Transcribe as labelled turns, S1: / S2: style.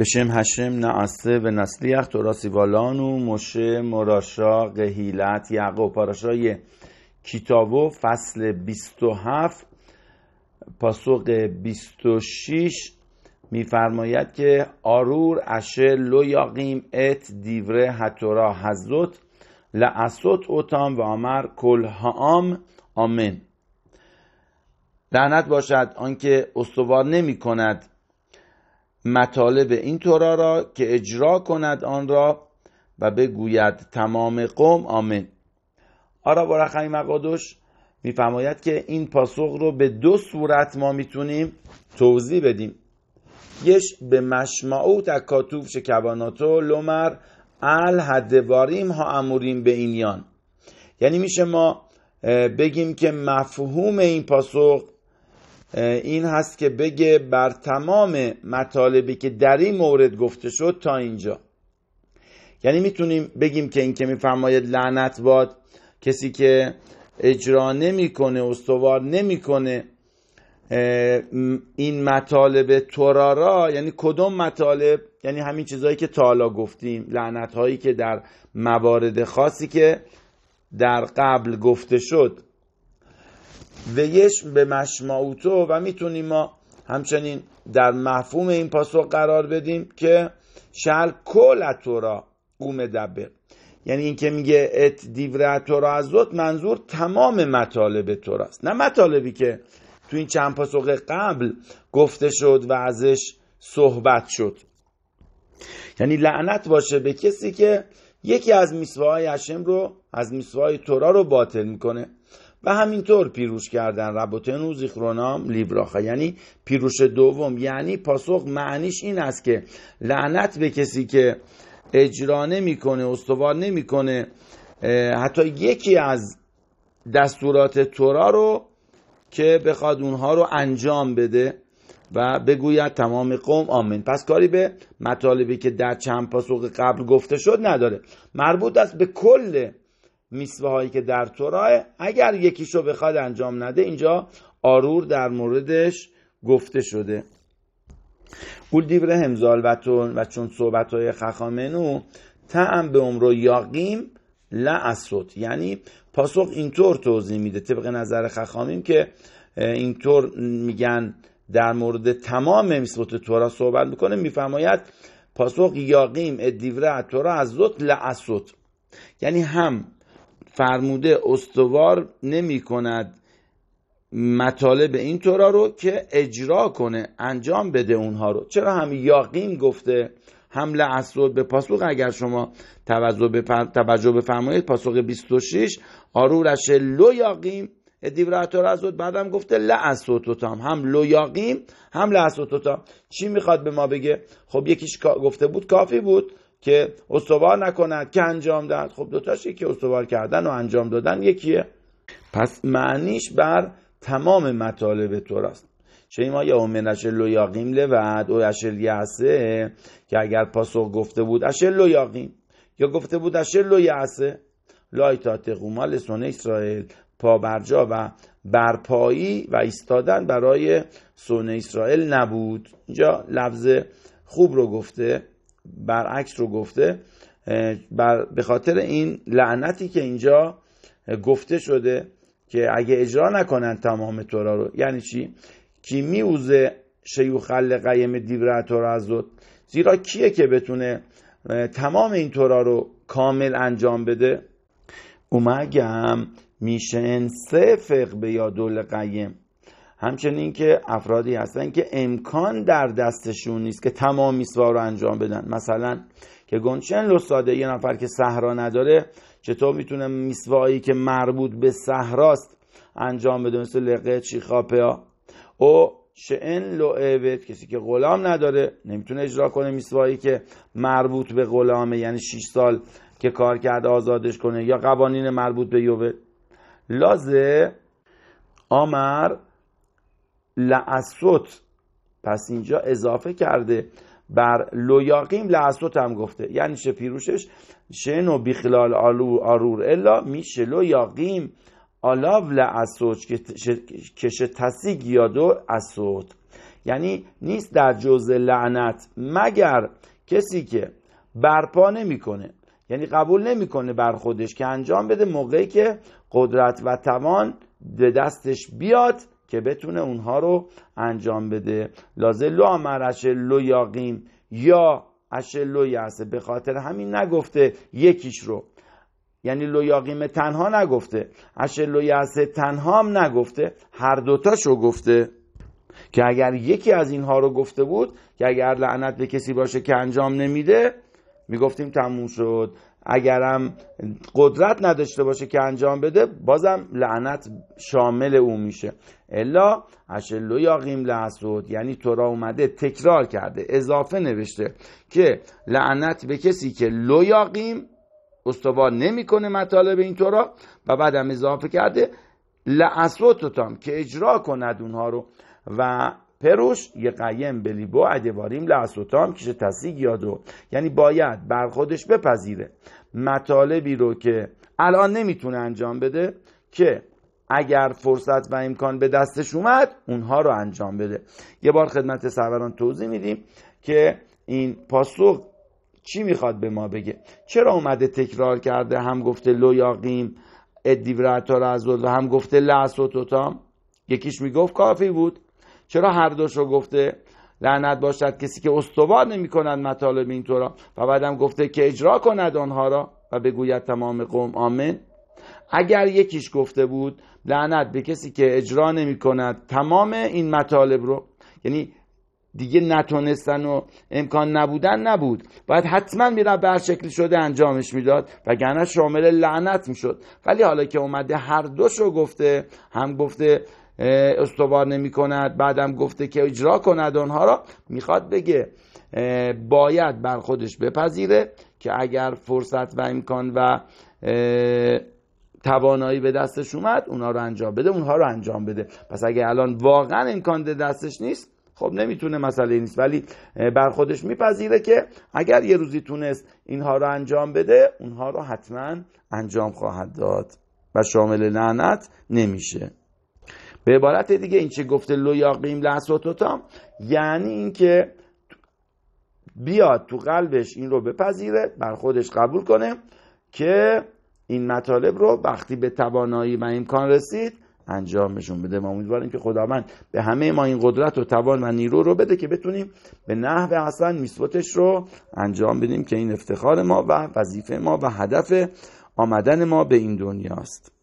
S1: هشم השם و نسلیخ توراسی والانو مشه مراشا قهیلت یعقو پاراشای کتابو فصل 27 پاسوق 26 میفرماید که آرور اشه لو ات دیوره حتورا حزوت لعصوت اوتام و آمر کلهام آمین لعنت باشد آنکه استوار نمی کند مطالب این تورا را که اجرا کند آن را و بگوید تمام قوم آمین آرا برخی مقادش میفرماید که این پاسخ رو به دو صورت ما میتونیم توضیح بدیم یش به مشمعو تکاتوف شکواناتو لمر ال حدواریم ها اموریم به اینیان یعنی میشه ما بگیم که مفهوم این پاسخ این هست که بگه بر تمام مطالبی که در این مورد گفته شد تا اینجا یعنی میتونیم بگیم که این که میفرماید لعنت باد کسی که اجرا نمیکنه استوار نمیکنه این مطالب تورارا یعنی کدوم مطالب یعنی همین چیزهایی که تالا گفتیم لعنت هایی که در موارد خاصی که در قبل گفته شد و یش به مشماوتو و میتونیم ما همچنین در مفهوم این پاسخ قرار بدیم که شل کل تورا او دبل یعنی اینکه میگه ات دیوره تورا از دوت منظور تمام مطالب تورا است نه مطالبی که تو این چند پاسخ قبل گفته شد و ازش صحبت شد یعنی لعنت باشه به کسی که یکی از های هشم رو از میسوهای تورا رو باطل میکنه و همینطور پیروش کردن ربوتنو زیخرونام لیبراخه یعنی پیروش دوم یعنی پاسخ معنیش این است که لعنت به کسی که اجرا نمیکنه استوار نمیکنه حتی یکی از دستورات تورا رو که بخواد اونها رو انجام بده و بگوید تمام قوم آمین پس کاری به مطالبی که در چند پاسخ قبل گفته شد نداره مربوط است به کل میسوه هایی که در توراه اگر یکیشو بخواد انجام نده اینجا آرور در موردش گفته شده گول دیبره همزال و چون صحبت های خخامنو تعم به عمرو یاقیم اسوت یعنی پاسخ اینطور توضیح میده طبق نظر خخامیم که اینطور میگن در مورد تمام تو تورا صحبت میکنه میفرماید پاسخ یاقیم ادیوره تورا از زوت لعصوت یعنی هم فرموده استوار نمی کند مطالب این تورا رو که اجرا کنه انجام بده اونها رو چرا هم یاقیم گفته هم اسود به پاسخ اگر شما توجه بفرمایید پاسخ 26 آرورش لو یاقیم دیوراتور ازود بعدم گفته لا تام هم لو یاقیم هم لا چی میخواد به ما بگه خب یکیش گفته بود کافی بود که استوار نکند که انجام داد خب دوتاش یکی استوار کردن و انجام دادن یکیه پس معنیش بر تمام مطالب تو است چه ما یا اومن اشل یاقیم لود او اشل یعسه که اگر پاسخ گفته بود اشل یاقیم یا گفته بود اشل یعسه لایتات قومال سونه اسرائیل پابرجا و برپایی و ایستادن برای سون اسرائیل نبود اینجا لفظ خوب رو گفته برعکس رو گفته به خاطر این لعنتی که اینجا گفته شده که اگه اجرا نکنن تمام تورا رو یعنی چی کی میوزه شیوخل قیم دیبره تورا از زیرا کیه که بتونه تمام این تورا رو کامل انجام بده اومگم میشه سه به یادول قیم همچنین که افرادی هستن که امکان در دستشون نیست که تمام میسوا رو انجام بدن مثلا که گنچن ساده یه نفر که صحرا نداره چطور میتونه میسوایی که مربوط به صحراست انجام بده مثل لقه چیخاپیا ها او شئن لعبت کسی که غلام نداره نمیتونه اجرا کنه میسوایی که مربوط به غلامه یعنی 6 سال که کار کرده آزادش کنه یا قوانین مربوط به یوبت لازه آمر لعصوت پس اینجا اضافه کرده بر لویاقیم لعصوت هم گفته یعنی چه پیروشش شنو بیخلال آلو آرور الا میشه لویاقیم آلاو لعصوت کش تسیگ یادو اصوت یعنی نیست در جزء لعنت مگر کسی که برپا نمیکنه یعنی قبول نمیکنه بر خودش که انجام بده موقعی که قدرت و توان به دستش بیاد که بتونه اونها رو انجام بده لو آمر لو یاقیم یا لو یعصه به خاطر همین نگفته یکیش رو یعنی لو یاقیم تنها نگفته اشلو یعصه تنها هم نگفته هر دوتاش رو گفته که اگر یکی از اینها رو گفته بود که اگر لعنت به کسی باشه که انجام نمیده میگفتیم تموم شد اگرم قدرت نداشته باشه که انجام بده بازم لعنت شامل او میشه الا اشلو یا قیم لحسود یعنی تورا اومده تکرار کرده اضافه نوشته که لعنت به کسی که لو یا استوار نمیکنه مطالب این تورا و بعدم اضافه کرده لعصوتتام که اجرا کند اونها رو و پروش یه قیم بلیبو ادواریم لعصوتام کیش تسیگ یادو یعنی باید بر خودش بپذیره مطالبی رو که الان نمیتونه انجام بده که اگر فرصت و امکان به دستش اومد اونها رو انجام بده یه بار خدمت سروران توضیح میدیم که این پاسخ چی میخواد به ما بگه چرا اومده تکرار کرده هم گفته لو یاقیم ادیورتا و هم گفته لعصوتام یکیش میگفت کافی بود چرا هر دوش رو گفته لعنت باشد کسی که استوار نمی کند مطالب این طورا و بعدم گفته که اجرا کند آنها را و بگوید تمام قوم آمن اگر یکیش گفته بود لعنت به کسی که اجرا نمی کند تمام این مطالب رو یعنی دیگه نتونستن و امکان نبودن نبود باید حتما میرفت به هر شکلی شده انجامش میداد گنه شامل لعنت میشد ولی حالا که اومده هر دوش رو گفته هم گفته استوار نمی کند بعدم گفته که اجرا کند آنها را میخواد بگه باید بر خودش بپذیره که اگر فرصت و امکان و توانایی به دستش اومد اونها رو انجام بده اونها رو انجام بده پس اگه الان واقعا امکان دستش نیست خب نمیتونه مسئله نیست ولی بر خودش میپذیره که اگر یه روزی تونست اینها رو انجام بده اونها رو حتما انجام خواهد داد و شامل لعنت نمیشه به عبارت دیگه این چه گفته لو یاقیم تام یعنی اینکه بیاد تو قلبش این رو بپذیره بر خودش قبول کنه که این مطالب رو وقتی به توانایی و امکان رسید انجامشون بده ما امیدواریم که خداوند به همه ما این قدرت و توان و نیرو رو بده که بتونیم به نحو اصلا میسوتش رو انجام بدیم که این افتخار ما و وظیفه ما و هدف آمدن ما به این دنیاست